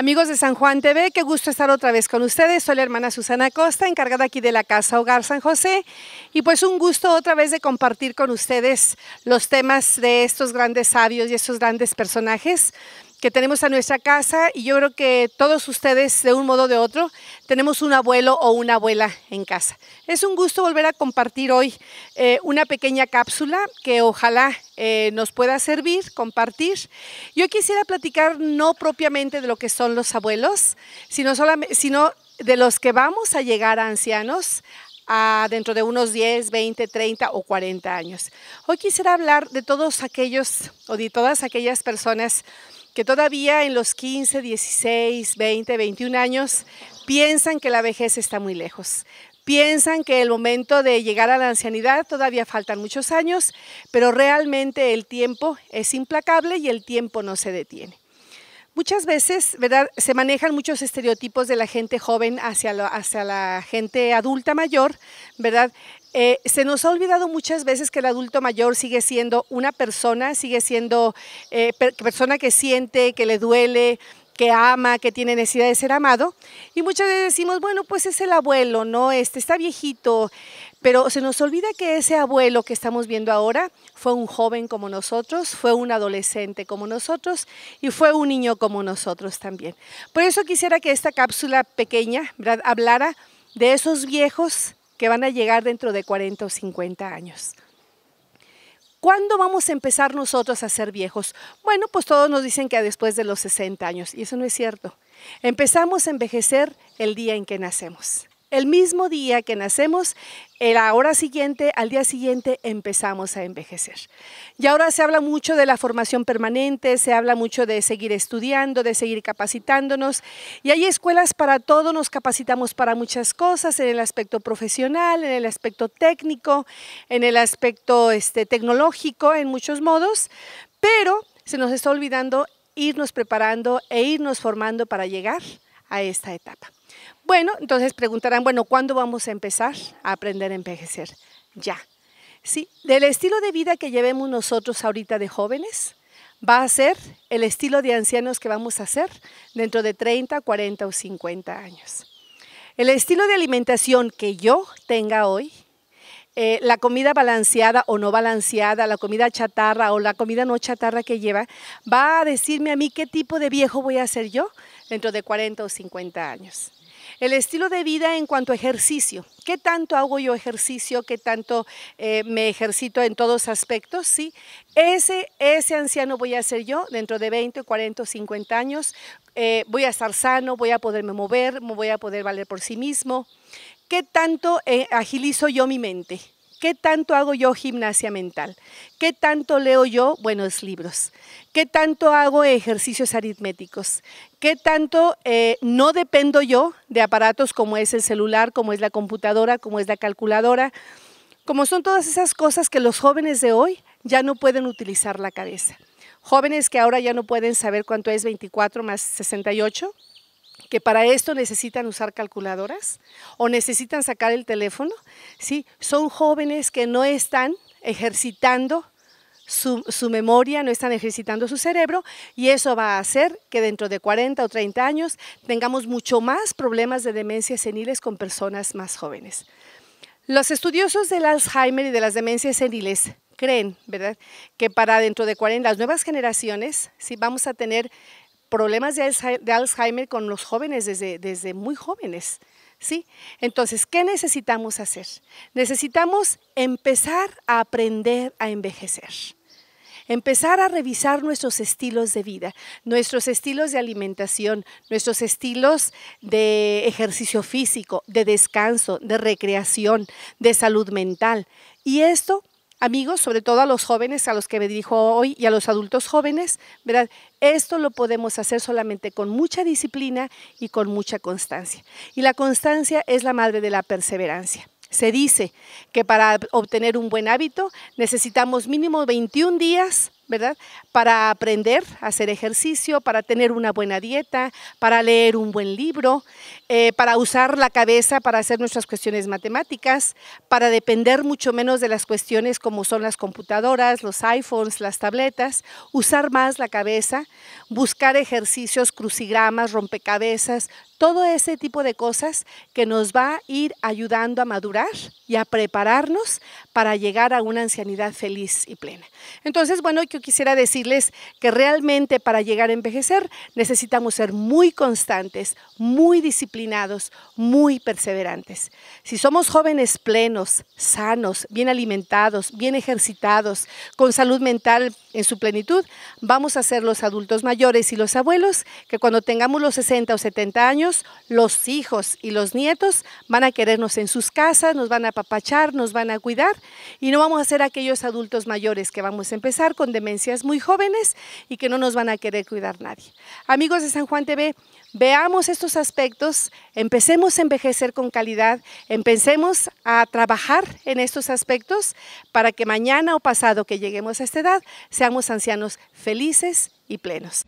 Amigos de San Juan TV, qué gusto estar otra vez con ustedes. Soy la hermana Susana Costa, encargada aquí de la Casa Hogar San José. Y pues un gusto otra vez de compartir con ustedes los temas de estos grandes sabios y estos grandes personajes que tenemos a nuestra casa y yo creo que todos ustedes, de un modo o de otro, tenemos un abuelo o una abuela en casa. Es un gusto volver a compartir hoy eh, una pequeña cápsula que ojalá eh, nos pueda servir, compartir. Yo quisiera platicar no propiamente de lo que son los abuelos, sino, solamente, sino de los que vamos a llegar a ancianos, a dentro de unos 10, 20, 30 o 40 años. Hoy quisiera hablar de todos aquellos o de todas aquellas personas que todavía en los 15, 16, 20, 21 años piensan que la vejez está muy lejos. Piensan que el momento de llegar a la ancianidad todavía faltan muchos años, pero realmente el tiempo es implacable y el tiempo no se detiene. Muchas veces, ¿verdad? Se manejan muchos estereotipos de la gente joven hacia, hacia la gente adulta mayor, ¿verdad? Eh, se nos ha olvidado muchas veces que el adulto mayor sigue siendo una persona, sigue siendo eh, persona que siente, que le duele, que ama, que tiene necesidad de ser amado. Y muchas veces decimos, bueno, pues es el abuelo, ¿no? Este está viejito, pero se nos olvida que ese abuelo que estamos viendo ahora fue un joven como nosotros, fue un adolescente como nosotros y fue un niño como nosotros también. Por eso quisiera que esta cápsula pequeña hablara de esos viejos que van a llegar dentro de 40 o 50 años. ¿Cuándo vamos a empezar nosotros a ser viejos? Bueno, pues todos nos dicen que después de los 60 años, y eso no es cierto. Empezamos a envejecer el día en que nacemos el mismo día que nacemos, el la hora siguiente, al día siguiente, empezamos a envejecer. Y ahora se habla mucho de la formación permanente, se habla mucho de seguir estudiando, de seguir capacitándonos. Y hay escuelas para todo, nos capacitamos para muchas cosas, en el aspecto profesional, en el aspecto técnico, en el aspecto este, tecnológico, en muchos modos. Pero se nos está olvidando irnos preparando e irnos formando para llegar a esta etapa. Bueno, entonces preguntarán, bueno, ¿cuándo vamos a empezar a aprender a envejecer? Ya. Sí, del estilo de vida que llevemos nosotros ahorita de jóvenes, va a ser el estilo de ancianos que vamos a ser dentro de 30, 40 o 50 años. El estilo de alimentación que yo tenga hoy, eh, la comida balanceada o no balanceada, la comida chatarra o la comida no chatarra que lleva, va a decirme a mí qué tipo de viejo voy a ser yo dentro de 40 o 50 años. El estilo de vida en cuanto a ejercicio. ¿Qué tanto hago yo ejercicio? ¿Qué tanto eh, me ejercito en todos aspectos? Sí, ese, ese anciano voy a ser yo dentro de 20, 40, 50 años. Eh, voy a estar sano, voy a poderme mover, voy a poder valer por sí mismo. ¿Qué tanto eh, agilizo yo mi mente? ¿Qué tanto hago yo gimnasia mental? ¿Qué tanto leo yo buenos libros? ¿Qué tanto hago ejercicios aritméticos? ¿Qué tanto eh, no dependo yo de aparatos como es el celular, como es la computadora, como es la calculadora? Como son todas esas cosas que los jóvenes de hoy ya no pueden utilizar la cabeza. Jóvenes que ahora ya no pueden saber cuánto es 24 más 68, que para esto necesitan usar calculadoras o necesitan sacar el teléfono, ¿sí? Son jóvenes que no están ejercitando su, memoria, no están ejercitando su cerebro y eso va a hacer que dentro de 40 o 30 años tengamos mucho más problemas de demencias seniles con personas más jóvenes. Los estudiosos del Alzheimer y de las demencias seniles creen, ¿verdad?, que para dentro de 40, las nuevas generaciones, sí, vamos a tener problemas de Alzheimer con los jóvenes desde, desde muy jóvenes. ¿sí? Entonces, ¿qué necesitamos hacer? Necesitamos empezar a aprender a envejecer. Empezar a revisar nuestros estilos de vida, nuestros estilos de alimentación, nuestros estilos de ejercicio físico, de descanso, de recreación, de salud mental. Y esto amigos, sobre todo a los jóvenes, a los que me dirijo hoy y a los adultos jóvenes, ¿verdad? Esto lo podemos hacer solamente con mucha disciplina y con mucha constancia. Y la constancia es la madre de la perseverancia. Se dice que para obtener un buen hábito necesitamos mínimo 21 días ¿verdad? Para aprender a hacer ejercicio, para tener una buena dieta, para leer un buen libro, eh, para usar la cabeza para hacer nuestras cuestiones matemáticas, para depender mucho menos de las cuestiones como son las computadoras, los iPhones, las tabletas, usar más la cabeza, buscar ejercicios, crucigramas, rompecabezas, todo ese tipo de cosas que nos va a ir ayudando a madurar y a prepararnos para llegar a una ancianidad feliz y plena. Entonces, bueno, yo quisiera decirles que realmente para llegar a envejecer necesitamos ser muy constantes, muy disciplinados, muy perseverantes. Si somos jóvenes plenos, sanos, bien alimentados, bien ejercitados, con salud mental en su plenitud, vamos a ser los adultos mayores y los abuelos que cuando tengamos los 60 o 70 años, los hijos y los nietos van a querernos en sus casas, nos van a apapachar, nos van a cuidar y no vamos a ser aquellos adultos mayores que vamos a empezar con demencias muy jóvenes y que no nos van a querer cuidar nadie. Amigos de San Juan TV, veamos estos aspectos, empecemos a envejecer con calidad, empecemos a trabajar en estos aspectos para que mañana o pasado que lleguemos a esta edad seamos ancianos felices y plenos.